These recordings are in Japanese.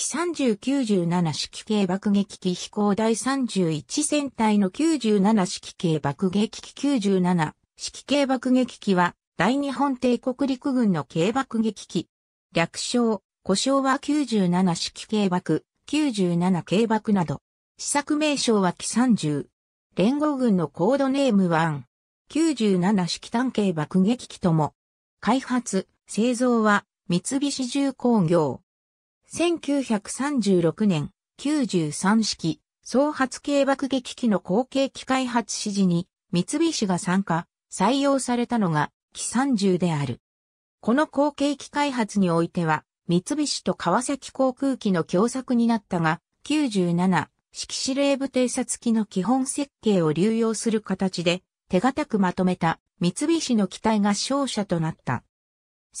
機3097式系爆撃機飛行第31戦隊の97式系爆撃機97式系爆撃機は大日本帝国陸軍の軽爆撃機。略称、故障は97式軽爆、97軽爆など。試作名称は機30。連合軍のコードネーム1。97式単軽爆撃機とも。開発、製造は三菱重工業。1936年、93式、総発系爆撃機の後継機開発指示に、三菱が参加、採用されたのが、機30である。この後継機開発においては、三菱と川崎航空機の共作になったが、97式司令部偵察機の基本設計を流用する形で、手堅くまとめた三菱の機体が勝者となった。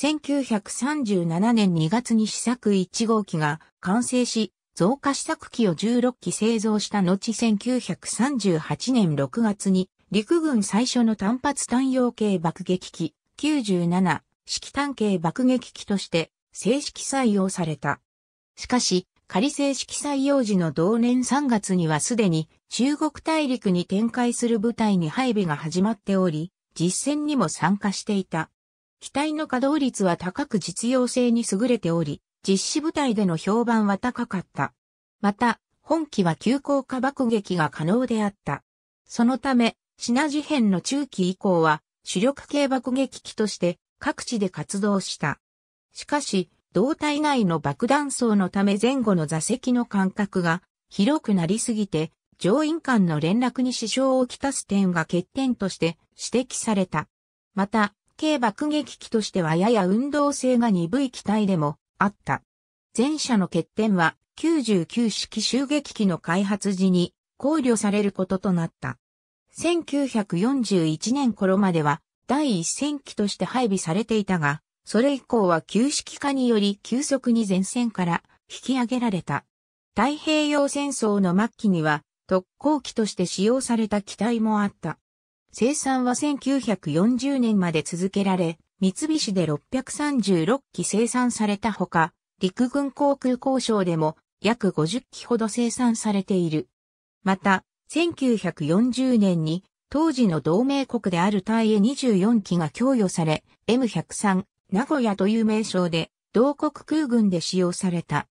1937年2月に試作1号機が完成し、増加試作機を16機製造した後1938年6月に陸軍最初の単発単用系爆撃機97式単系爆撃機として正式採用された。しかし、仮正式採用時の同年3月にはすでに中国大陸に展開する部隊に配備が始まっており、実戦にも参加していた。機体の稼働率は高く実用性に優れており、実施部隊での評判は高かった。また、本機は急降下爆撃が可能であった。そのため、シナ事変の中期以降は、主力系爆撃機として各地で活動した。しかし、胴体内の爆弾層のため前後の座席の間隔が広くなりすぎて、乗員間の連絡に支障をきたす点が欠点として指摘された。また、径爆撃機としてはやや運動性が鈍い機体でもあった。前者の欠点は99式襲撃機の開発時に考慮されることとなった。1941年頃までは第一戦機として配備されていたが、それ以降は旧式化により急速に前線から引き上げられた。太平洋戦争の末期には特攻機として使用された機体もあった。生産は1940年まで続けられ、三菱で636機生産されたほか、陸軍航空交渉でも約50機ほど生産されている。また、1940年に当時の同盟国であるタイへ24機が供与され、M103 名古屋という名称で同国空軍で使用された。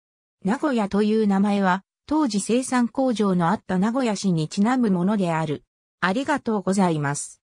名古屋という名前は当時生産工場のあった名古屋市にちなむものである。ありがとうございます。